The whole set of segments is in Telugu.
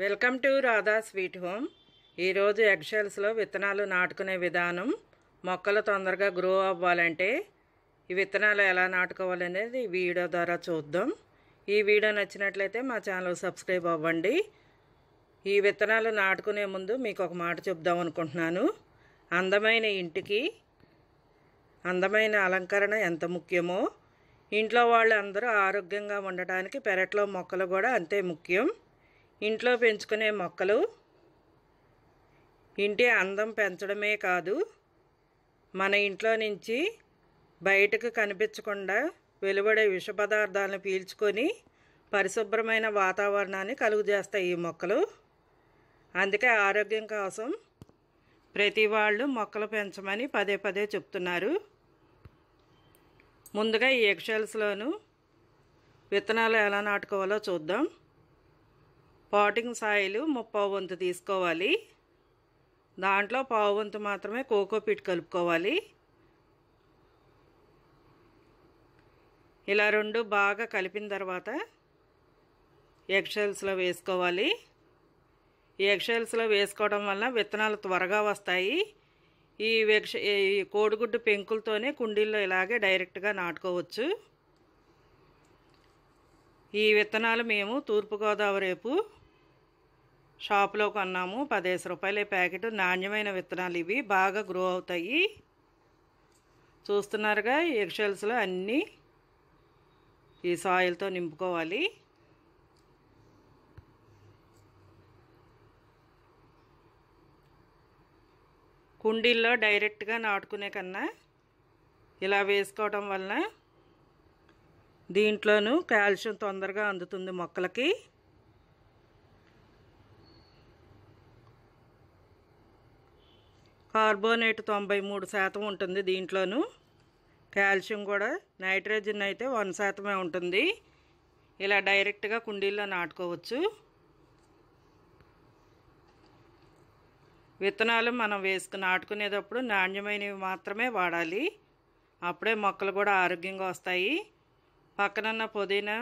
welcome to Radha sweet home ఈరోజు ఎగ్షెల్స్లో విత్తనాలు నాటుకునే విధానం మొక్కలు తొందరగా గ్రో అవ్వాలంటే ఈ విత్తనాలు ఎలా నాటుకోవాలనేది ఈ వీడియో ద్వారా చూద్దాం ఈ వీడియో నచ్చినట్లయితే మా ఛానల్ సబ్స్క్రైబ్ అవ్వండి ఈ విత్తనాలు నాటుకునే ముందు మీకు ఒక మాట చెప్దాం అనుకుంటున్నాను అందమైన ఇంటికి అందమైన అలంకరణ ఎంత ముఖ్యమో ఇంట్లో వాళ్ళు అందరూ ఆరోగ్యంగా ఉండటానికి పెరట్లో మొక్కలు కూడా అంతే ముఖ్యం ఇంట్లో పెంచుకునే మొక్కలు ఇంటి అందం పెంచడమే కాదు మన ఇంట్లో నుంచి బయటకు కనిపించకుండా వెలువడే విష పదార్థాలను పీల్చుకొని పరిశుభ్రమైన వాతావరణాన్ని కలుగజేస్తాయి ఈ మొక్కలు అందుకే ఆరోగ్యం కోసం ప్రతి వాళ్ళు మొక్కలు పెంచమని పదే పదే చెప్తున్నారు ముందుగా ఈ ఎక్సెల్స్లోను విత్తనాలు ఎలా నాటుకోవాలో చూద్దాం పాటింగ్ సాయిలు ముప్పావు వంతు తీసుకోవాలి దాంట్లో పావు వంతు మాత్రమే పిట్ కలుపుకోవాలి ఇలా రెండు బాగా కలిపిన తర్వాత ఎగ్షెల్స్లో వేసుకోవాలి ఎగ్షెల్స్లో వేసుకోవడం వల్ల విత్తనాలు త్వరగా వస్తాయి ఈ వెక్ష ఈ కోడిగుడ్డు పెంకులతోనే కుండీల్లో ఇలాగే డైరెక్ట్గా నాటుకోవచ్చు ఈ విత్తనాలు మేము తూర్పుగోదావరి వైపు షాప్లో కొన్నాము పదిహేను రూపాయల ప్యాకెట్ నాణ్యమైన విత్తనాలు ఇవి బాగా గ్రో అవుతాయి చూస్తున్నారుగా ఎగ్షెల్స్లో అన్నీ ఈ సాయిల్తో నింపుకోవాలి కుండీల్లో డైరెక్ట్గా నాటుకునే కన్నా ఇలా వేసుకోవడం వలన దీంట్లోనూ కాల్షియం తొందరగా అందుతుంది మొక్కలకి కార్బోనేట్ తొంభై మూడు శాతం ఉంటుంది దీంట్లోనూ కాల్షియం కూడా నైట్రోజన్ అయితే వన్ శాతమే ఉంటుంది ఇలా డైరెక్ట్గా కుండీల్లో నాటుకోవచ్చు విత్తనాలు మనం వేసుకు నాటుకునేటప్పుడు నాణ్యమైనవి మాత్రమే వాడాలి అప్పుడే మొక్కలు కూడా ఆరోగ్యంగా వస్తాయి పక్కనన్న పుదీనా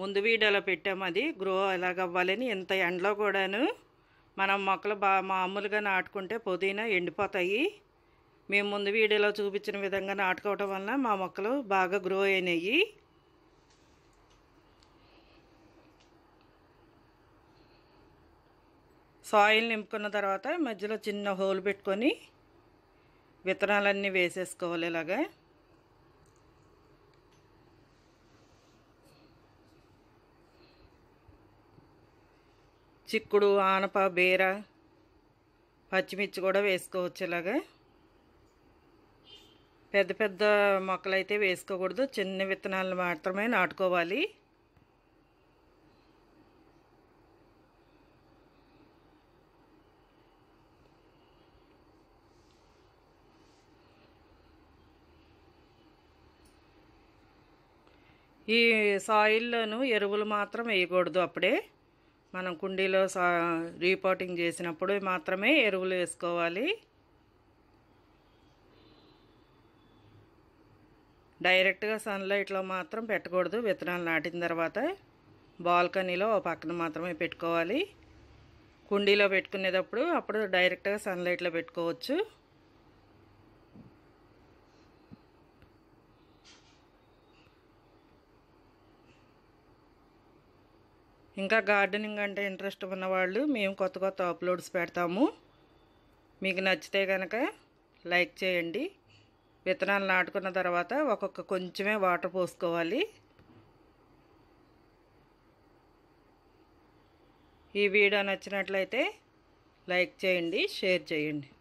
ముందు వీడలో పెట్టాము అది గ్రో ఎలాగవ్వాలని ఇంత ఎండలో కూడాను మనం మొక్కలు బా మామూలుగా నాటుకుంటే పుదీనా ఎండిపోతాయి మేము ముందు వీడియోలో చూపించిన విధంగా నాటుకోవటం వలన మా మొక్కలు బాగా గ్రో అయినాయి సాయిల్ నింపుకున్న తర్వాత మధ్యలో చిన్న హోల్ పెట్టుకొని విత్తనాలన్నీ వేసేసుకోవాలి ఇలాగా చిక్కుడు ఆనప బీర పచ్చిమిర్చి కూడా వేసుకోవచ్చు ఇలాగా పెద్ద పెద్ద మొక్కలైతే వేసుకోకూడదు చిన్న విత్తనాలను మాత్రమే నాటుకోవాలి ఈ సాయిల్లోనూ ఎరువులు మాత్రం వేయకూడదు అప్పుడే మనం కుండీలో సా రీపోటింగ్ చేసినప్పుడు మాత్రమే ఎరువులు వేసుకోవాలి డైరెక్ట్గా సన్లైట్లో మాత్రం పెట్టకూడదు విత్తనాలు నాటిన తర్వాత బాల్కనీలో పక్కన మాత్రమే పెట్టుకోవాలి కుండీలో పెట్టుకునేటప్పుడు అప్పుడు డైరెక్ట్గా సన్లైట్లో పెట్టుకోవచ్చు ఇంకా గార్డెనింగ్ అంటే ఇంట్రెస్ట్ ఉన్నవాళ్ళు మేము కొత్త కొత్త అప్లోడ్స్ పెడతాము మీకు నచ్చితే కనుక లైక్ చేయండి విత్తనాలు నాటుకున్న తర్వాత ఒక్కొక్క కొంచెమే వాటర్ పోసుకోవాలి ఈ వీడియో నచ్చినట్లయితే లైక్ చేయండి షేర్ చేయండి